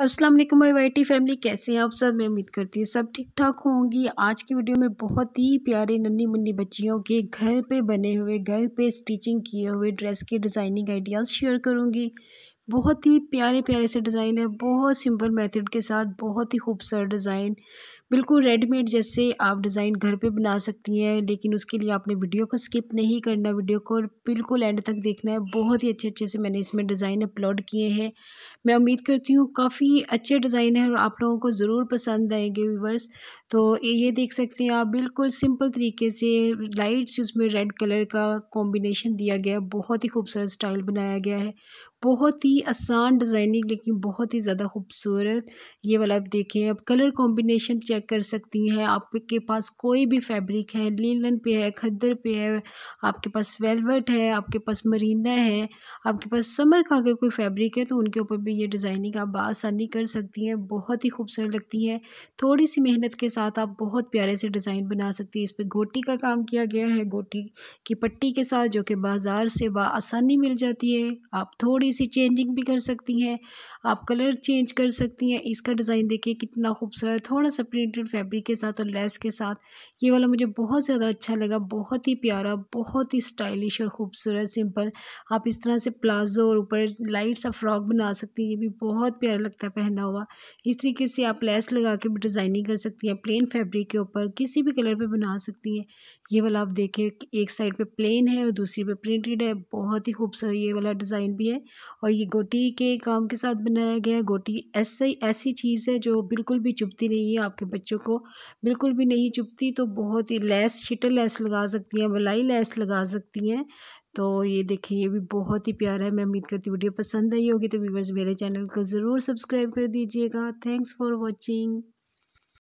अस्सलाम वालेकुम my YT family कैसे हैं आप सब मैं उम्मीद करती हूँ सब ठीक ठाक होंगी आज की वीडियो में बहुत ही प्यारे नन्नी मुन्नी बच्चियों के घर पे बने हुए घर पे स्टिचिंग किए हुए ड्रेस के डिज़ाइनिंग आइडियाज़ शेयर करूँगी बहुत ही प्यारे प्यारे से डिज़ाइन है बहुत सिंपल मेथड के साथ बहुत ही खूबसूरत डिज़ाइन बिल्कुल रेडीमेड जैसे आप डिज़ाइन घर पे बना सकती हैं लेकिन उसके लिए आपने वीडियो को स्किप नहीं करना वीडियो को बिल्कुल एंड तक देखना है बहुत ही अच्छे अच्छे से मैंने इसमें डिज़ाइन अपलोड किए हैं मैं उम्मीद करती हूँ काफ़ी अच्छे डिज़ाइन हैं और आप लोगों को ज़रूर पसंद आएंगे व्यूवर्स तो ये देख सकते हैं आप बिल्कुल सिंपल तरीके से लाइट्स उसमें रेड कलर का कॉम्बिनेशन दिया गया बहुत ही खूबसूरत स्टाइल बनाया गया है बहुत ही आसान डिज़ाइनिंग लेकिन बहुत ही ज़्यादा खूबसूरत ये वाला आप देखें अब कलर कॉम्बिनेशन चेक चेक कर सकती हैं आपके पास कोई भी फैब्रिक है लीलन पे है खद्दर पे है आपके पास वेलवेट है आपके पास मरीना है आपके पास समर का अगर कोई फैब्रिक है तो उनके ऊपर भी ये डिज़ाइनिंग आप आसानी कर सकती हैं बहुत ही खूबसूरत लगती है थोड़ी सी मेहनत के साथ आप बहुत प्यारे से डिज़ाइन बना सकती हैं इस पर गोटी का काम किया गया है गोटी की पट्टी के साथ जो कि बाज़ार से आसानी मिल जाती है आप थोड़ी सी चेंजिंग भी कर सकती हैं आप कलर चेंज कर सकती हैं इसका डिज़ाइन देखिए कितना खूबसूरत थोड़ा सा प्रिंटेड फैब्रिक के साथ और लेस के साथ ये वाला मुझे बहुत ज़्यादा अच्छा लगा बहुत ही प्यारा बहुत ही स्टाइलिश और ख़ूबसूरत सिंपल आप इस तरह से प्लाजो और ऊपर लाइट सा फ्रॉक बना सकती हैं ये भी बहुत प्यारा लगता है पहना हुआ इस तरीके से आप लेस लगा के भी डिज़ाइनिंग कर सकती हैं प्लेन फैब्रिक के ऊपर किसी भी कलर पर बना सकती हैं ये वाला आप देखें एक साइड पर प्लेन है और दूसरी पर प्रिंटेड है बहुत ही खूबसूरत ये वाला डिज़ाइन भी है और ये गोटी के काम के साथ बनाया गया है गोटी ऐसे ऐसी चीज़ है जो बिल्कुल भी चुभती नहीं है आपके बच्चों को बिल्कुल भी नहीं चुभती तो बहुत ही लेस शिटल लेस लगा सकती हैं मलाई लेस लगा सकती हैं तो ये देखिए ये भी बहुत ही प्यारा है मैं उम्मीद करती हूँ वीडियो पसंद आई होगी तो व्यूवर्स मेरे चैनल को ज़रूर सब्सक्राइब कर दीजिएगा थैंक्स फॉर वॉचिंग